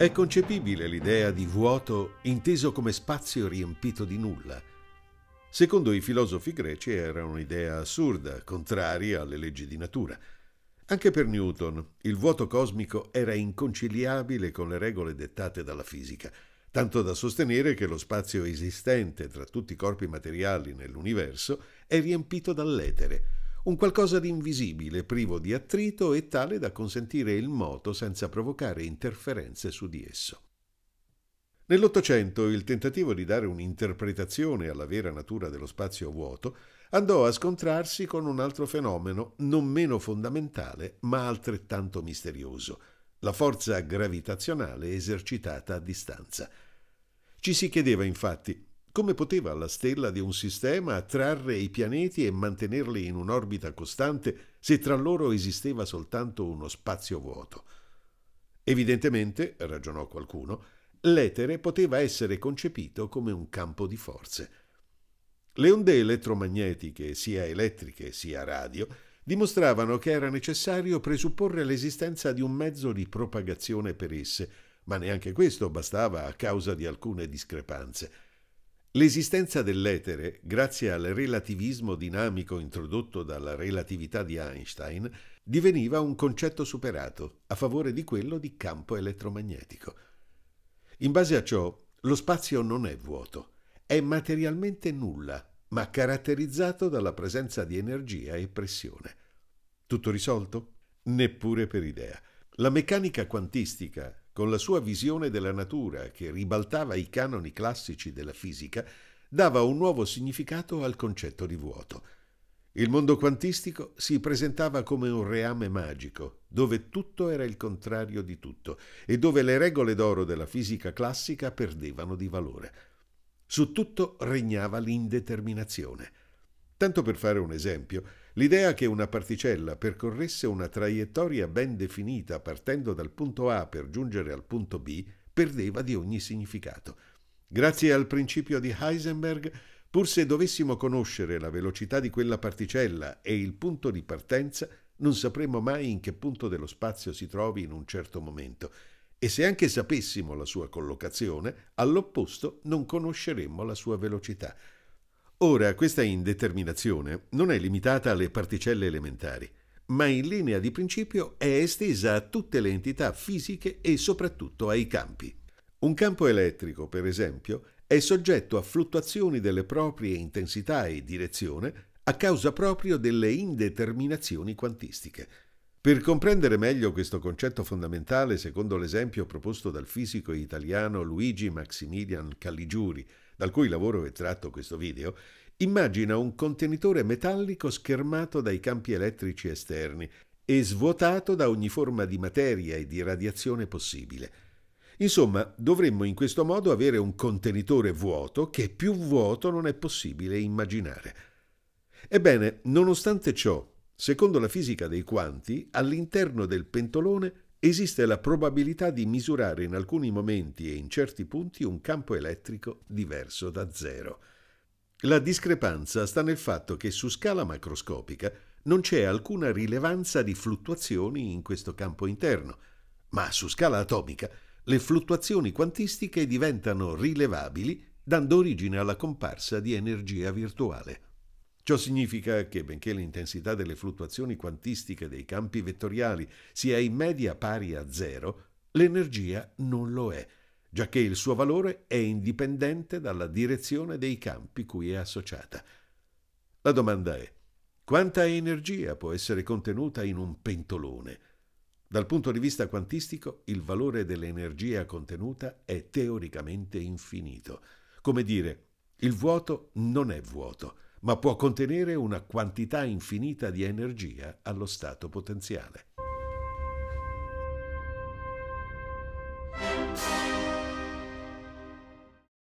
È concepibile l'idea di vuoto inteso come spazio riempito di nulla. Secondo i filosofi greci era un'idea assurda, contraria alle leggi di natura. Anche per Newton il vuoto cosmico era inconciliabile con le regole dettate dalla fisica, tanto da sostenere che lo spazio esistente tra tutti i corpi materiali nell'universo è riempito dall'etere, un qualcosa di invisibile, privo di attrito e tale da consentire il moto senza provocare interferenze su di esso. Nell'Ottocento il tentativo di dare un'interpretazione alla vera natura dello spazio vuoto andò a scontrarsi con un altro fenomeno non meno fondamentale ma altrettanto misterioso, la forza gravitazionale esercitata a distanza. Ci si chiedeva infatti come poteva la stella di un sistema attrarre i pianeti e mantenerli in un'orbita costante se tra loro esisteva soltanto uno spazio vuoto? Evidentemente, ragionò qualcuno, l'etere poteva essere concepito come un campo di forze. Le onde elettromagnetiche, sia elettriche sia radio, dimostravano che era necessario presupporre l'esistenza di un mezzo di propagazione per esse, ma neanche questo bastava a causa di alcune discrepanze. L'esistenza dell'etere, grazie al relativismo dinamico introdotto dalla relatività di Einstein, diveniva un concetto superato a favore di quello di campo elettromagnetico. In base a ciò, lo spazio non è vuoto, è materialmente nulla, ma caratterizzato dalla presenza di energia e pressione. Tutto risolto? Neppure per idea. La meccanica quantistica con la sua visione della natura che ribaltava i canoni classici della fisica, dava un nuovo significato al concetto di vuoto. Il mondo quantistico si presentava come un reame magico, dove tutto era il contrario di tutto e dove le regole d'oro della fisica classica perdevano di valore. Su tutto regnava l'indeterminazione. Tanto per fare un esempio, L'idea che una particella percorresse una traiettoria ben definita partendo dal punto A per giungere al punto B perdeva di ogni significato. Grazie al principio di Heisenberg, pur se dovessimo conoscere la velocità di quella particella e il punto di partenza, non sapremmo mai in che punto dello spazio si trovi in un certo momento. E se anche sapessimo la sua collocazione, all'opposto non conosceremmo la sua velocità. Ora, questa indeterminazione non è limitata alle particelle elementari, ma in linea di principio è estesa a tutte le entità fisiche e soprattutto ai campi. Un campo elettrico, per esempio, è soggetto a fluttuazioni delle proprie intensità e direzione a causa proprio delle indeterminazioni quantistiche. Per comprendere meglio questo concetto fondamentale, secondo l'esempio proposto dal fisico italiano Luigi Maximilian Caligiuri dal cui lavoro è tratto questo video, immagina un contenitore metallico schermato dai campi elettrici esterni e svuotato da ogni forma di materia e di radiazione possibile. Insomma, dovremmo in questo modo avere un contenitore vuoto che più vuoto non è possibile immaginare. Ebbene, nonostante ciò, secondo la fisica dei quanti, all'interno del pentolone esiste la probabilità di misurare in alcuni momenti e in certi punti un campo elettrico diverso da zero. La discrepanza sta nel fatto che su scala macroscopica non c'è alcuna rilevanza di fluttuazioni in questo campo interno, ma su scala atomica le fluttuazioni quantistiche diventano rilevabili dando origine alla comparsa di energia virtuale. Ciò significa che, benché l'intensità delle fluttuazioni quantistiche dei campi vettoriali sia in media pari a zero, l'energia non lo è, giacché il suo valore è indipendente dalla direzione dei campi cui è associata. La domanda è, quanta energia può essere contenuta in un pentolone? Dal punto di vista quantistico, il valore dell'energia contenuta è teoricamente infinito. Come dire, il vuoto non è vuoto ma può contenere una quantità infinita di energia allo stato potenziale.